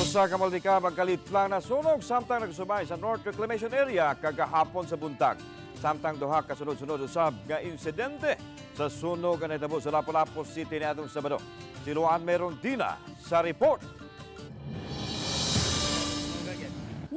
Usa ka maldika magkalit lang nasunog samtang nagsubay sa North Reclamation Area kagahapon sa buntag. Samtang duha ka sunod-sunod usab nga insidente sa sunog nga nahitabo sa Lapu-Lapu City ni atong Sabado. Siluan merong dina sa report.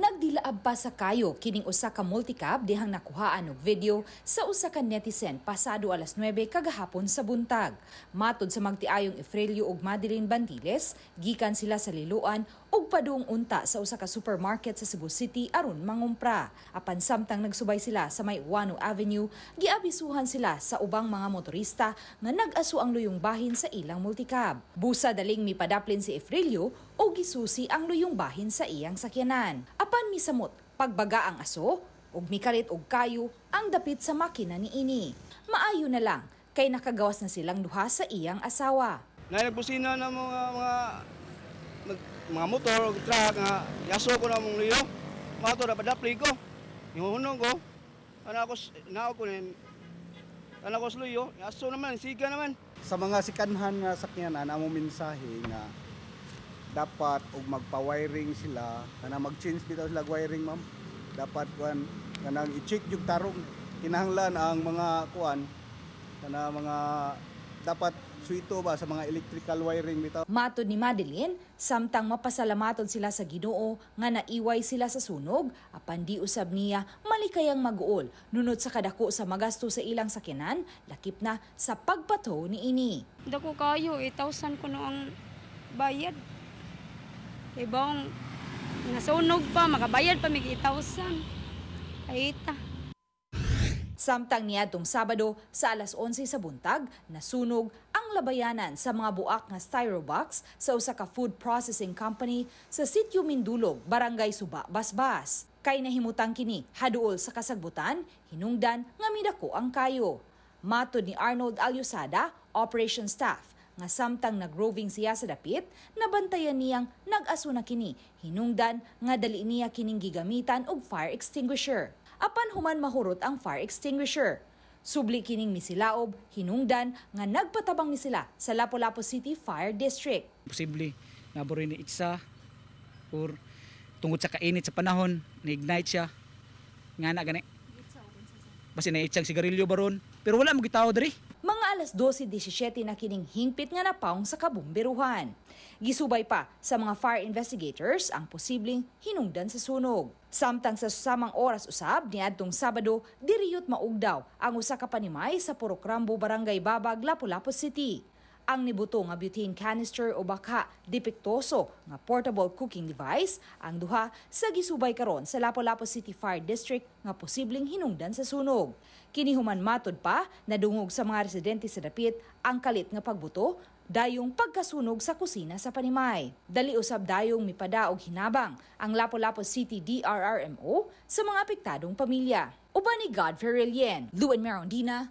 Nagdilaab pa sa kayo kining usa ka multicab dihang nakuhaan og video sa usa ka netizen pasado alas 9 kagahapon sa buntag. Matod sa magtiayong Efrelio ug Madeline Bandiles, gikan sila sa liluan ug padung unta sa usa ka supermarket sa Cebu City aron mangumpra. Apan samtang nagsubay sila sa may Uwano Avenue, giabisuhan sila sa ubang mga motorista nga nag-aso ang luyong bahin sa ilang multicab. Busa daling mipadaplin si Efrilio o gisusi ang luyong bahin sa iyang sakyanan. Apan misamot pagbaga ang aso ug mikalit og kayo ang dapit sa makina ni ini. Maayo na lang kay nakagawas na silang duha sa iyang asawa. Nay, nagpusina na mga, mga mag, mga motor, truck, nga, yaso ko na mong liyo. Mga to, dapat dapli ko. Nihuhunog ko. Ano ako, naog ko nin. Ano ako sluyo, yaso naman, siga naman. Sa mga sikanhan nga sakyanan, ah, mo mensahe nga dapat og magpa-wiring sila, na mag-change bitaw sila wiring, ma'am. Dapat kuan kanang i-check yung tarong kinahanglan ang mga kuan kana mga dapat suito ba sa mga electrical wiring bitaw. Matod ni Madeline, samtang mapasalamaton sila sa Ginoo nga naiway sila sa sunog, apan di usab niya malikayang maguol nunot sa kadako sa magasto sa ilang sakinan, lakip na sa pagpato ni ini. Dako kayo 8,000 kuno ang bayad. Ibang nasunog pa, makabayad pa mig 8,000. Ayta. Samtang niadtong Sabado sa alas 11 sa buntag, nasunog ang labayanan sa mga buak nga styrobox sa usa ka food processing company sa sitio Mindulog, Barangay Suba, Basbas. Kay nahimutang kini haduol sa kasagbutan, hinungdan nga midako ang kayo. Matod ni Arnold Alyosada, operation staff, nga samtang nagroving siya sa dapit, nabantayan niyang nag-aso na kini, hinungdan nga dali niya kining gigamitan og fire extinguisher apan human mahurot ang fire extinguisher. Subli kining misilaob, hinungdan nga nagpatabang ni sila sa Lapu-Lapu City Fire District. Posible na ni itsa or tungod sa kainit sa panahon, na-ignite siya. Nga na gani. Basi na-itsang sigarilyo baron. Pero wala mo gitaw diri alas 12.17 na kining hingpit nga napaong sa kabumbiruhan. Gisubay pa sa mga fire investigators ang posibleng hinungdan sa sunog. Samtang sa susamang oras usab niadtong Sabado, diriyot maugdaw ang usa ka panimay sa Purokrambo Barangay Babag, Lapu-Lapu City ang nibuto nga butane canister o baka depektoso nga portable cooking device ang duha sa gisubay karon sa Lapu-Lapu City Fire District nga posibleng hinungdan sa sunog. Kini human matod pa nadungog sa mga residente sa dapit ang kalit nga pagbuto dayong pagkasunog sa kusina sa Panimay. Dali usab dayong mipadaog hinabang ang Lapu-Lapu City DRRMO sa mga apektadong pamilya. Uban ni Godfrey Relien, Luen Merondina,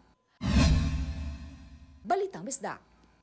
Balitang Bisdak.